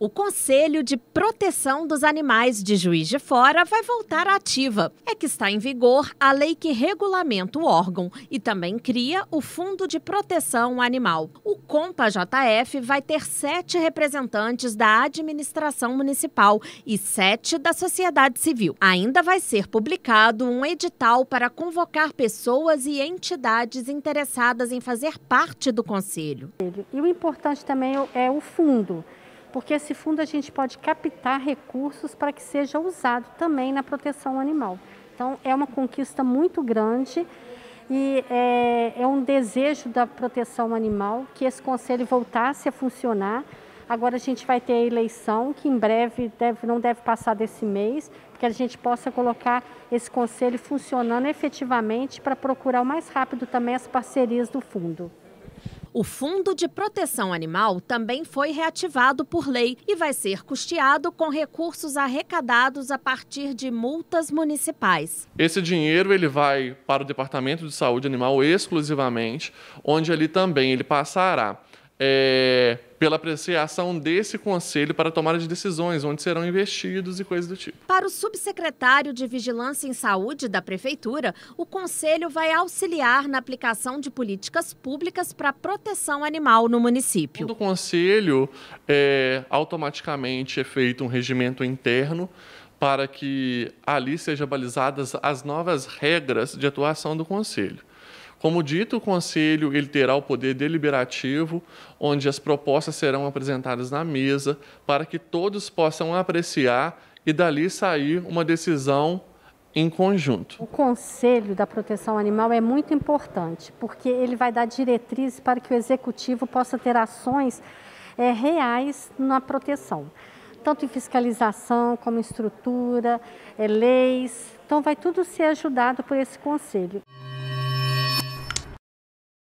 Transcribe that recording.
O Conselho de Proteção dos Animais de Juiz de Fora vai voltar à ativa. É que está em vigor a lei que regulamenta o órgão e também cria o Fundo de Proteção Animal. O Compa JF vai ter sete representantes da administração municipal e sete da sociedade civil. Ainda vai ser publicado um edital para convocar pessoas e entidades interessadas em fazer parte do Conselho. E o importante também é o é fundo porque esse fundo a gente pode captar recursos para que seja usado também na proteção animal. Então, é uma conquista muito grande e é, é um desejo da proteção animal que esse conselho voltasse a funcionar. Agora a gente vai ter a eleição, que em breve deve, não deve passar desse mês, que a gente possa colocar esse conselho funcionando efetivamente para procurar o mais rápido também as parcerias do fundo. O Fundo de Proteção Animal também foi reativado por lei e vai ser custeado com recursos arrecadados a partir de multas municipais. Esse dinheiro ele vai para o Departamento de Saúde Animal exclusivamente, onde ali também ele passará é pela apreciação desse conselho para tomada de decisões, onde serão investidos e coisas do tipo. Para o subsecretário de Vigilância em Saúde da Prefeitura, o conselho vai auxiliar na aplicação de políticas públicas para proteção animal no município. No conselho, é, automaticamente é feito um regimento interno para que ali sejam balizadas as novas regras de atuação do conselho. Como dito, o Conselho ele terá o poder deliberativo, onde as propostas serão apresentadas na mesa para que todos possam apreciar e dali sair uma decisão em conjunto. O Conselho da Proteção Animal é muito importante, porque ele vai dar diretrizes para que o Executivo possa ter ações é, reais na proteção, tanto em fiscalização como em estrutura, é, leis. Então, vai tudo ser ajudado por esse Conselho.